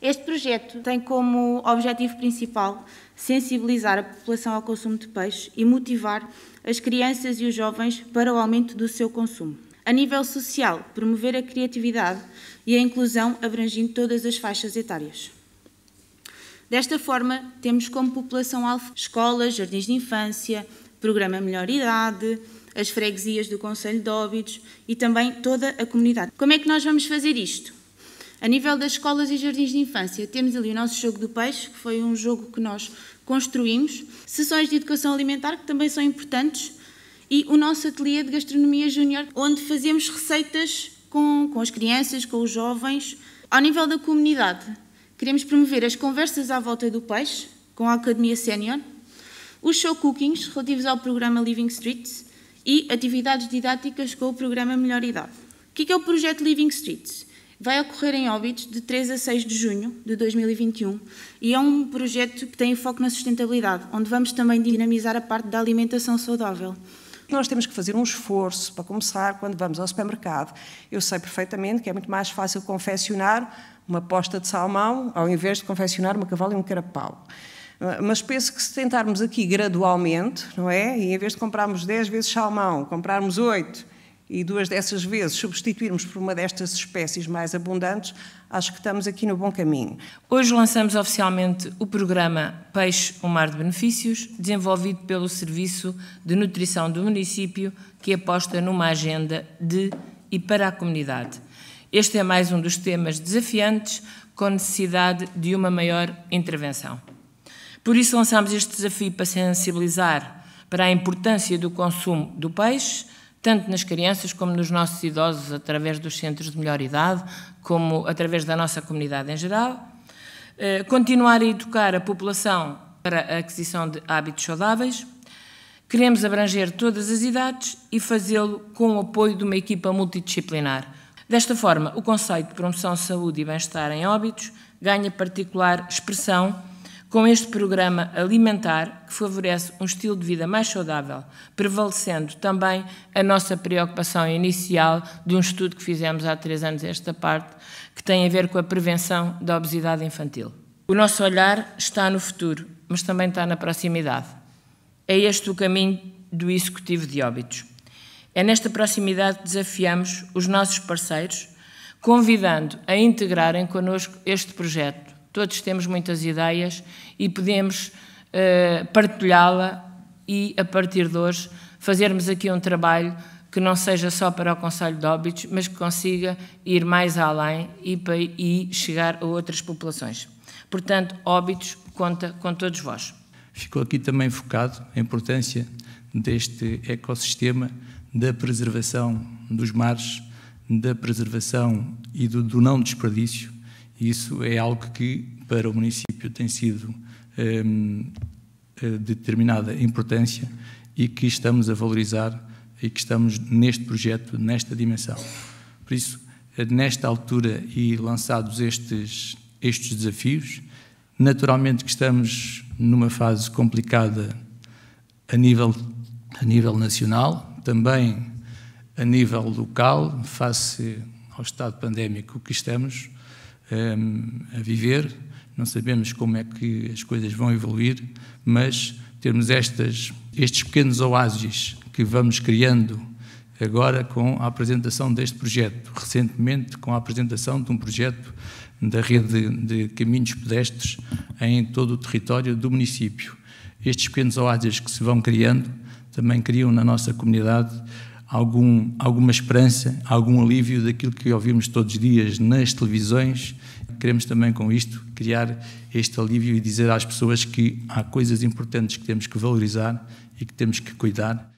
Este projeto tem como objetivo principal sensibilizar a população ao consumo de peixe e motivar as crianças e os jovens para o aumento do seu consumo. A nível social, promover a criatividade e a inclusão abrangindo todas as faixas etárias. Desta forma, temos como população-alvo escolas, jardins de infância, programa Melhor Idade, as freguesias do Conselho de Óbidos e também toda a comunidade. Como é que nós vamos fazer isto? A nível das escolas e jardins de infância, temos ali o nosso jogo do peixe, que foi um jogo que nós construímos, sessões de educação alimentar, que também são importantes, e o nosso ateliê de gastronomia júnior, onde fazemos receitas com, com as crianças, com os jovens. Ao nível da comunidade, queremos promover as conversas à volta do peixe, com a Academia Sénior, os show cookings relativos ao programa Living Streets e atividades didáticas com o programa Melhor Idade. O que é, é o projeto Living Streets? vai ocorrer em Óbidos de 3 a 6 de junho de 2021 e é um projeto que tem foco na sustentabilidade, onde vamos também dinamizar a parte da alimentação saudável. Nós temos que fazer um esforço para começar quando vamos ao supermercado. Eu sei perfeitamente que é muito mais fácil confeccionar uma posta de salmão ao invés de confeccionar uma cavalo e um carapau. Mas penso que se tentarmos aqui gradualmente, não é? E em vez de comprarmos 10 vezes salmão, comprarmos 8, e duas dessas vezes substituirmos por uma destas espécies mais abundantes, acho que estamos aqui no bom caminho. Hoje lançamos oficialmente o programa Peixe, um Mar de Benefícios, desenvolvido pelo Serviço de Nutrição do município, que aposta numa agenda de e para a comunidade. Este é mais um dos temas desafiantes com necessidade de uma maior intervenção. Por isso lançamos este desafio para sensibilizar para a importância do consumo do peixe tanto nas crianças como nos nossos idosos, através dos centros de melhor idade, como através da nossa comunidade em geral. Eh, continuar a educar a população para a aquisição de hábitos saudáveis. Queremos abranger todas as idades e fazê-lo com o apoio de uma equipa multidisciplinar. Desta forma, o conceito de promoção de saúde e bem-estar em óbitos ganha particular expressão com este programa alimentar que favorece um estilo de vida mais saudável, prevalecendo também a nossa preocupação inicial de um estudo que fizemos há três anos esta parte, que tem a ver com a prevenção da obesidade infantil. O nosso olhar está no futuro, mas também está na proximidade. É este o caminho do Executivo de Óbitos. É nesta proximidade que desafiamos os nossos parceiros, convidando a integrarem connosco este projeto Todos temos muitas ideias e podemos eh, partilhá-la e, a partir de hoje, fazermos aqui um trabalho que não seja só para o Conselho de Óbitos, mas que consiga ir mais além e, e chegar a outras populações. Portanto, Óbitos conta com todos vós. Ficou aqui também focado a importância deste ecossistema da preservação dos mares, da preservação e do, do não desperdício, isso é algo que para o município tem sido um, eh, determinada importância e que estamos a valorizar e que estamos neste projeto, nesta dimensão. Por isso, eh, nesta altura e lançados estes, estes desafios, naturalmente que estamos numa fase complicada a nível, a nível nacional, também a nível local, face ao estado pandémico que estamos, Ehm, a viver, não sabemos como é que as coisas vão evoluir, mas termos estas, estes pequenos oásis que vamos criando agora com a apresentação deste projeto, recentemente com a apresentação de um projeto da rede de caminhos pedestres em todo o território do município. Estes pequenos oásis que se vão criando também criam na nossa comunidade algum, alguma esperança, algum alívio daquilo que ouvimos todos os dias nas televisões. Queremos também, com isto, criar este alívio e dizer às pessoas que há coisas importantes que temos que valorizar e que temos que cuidar.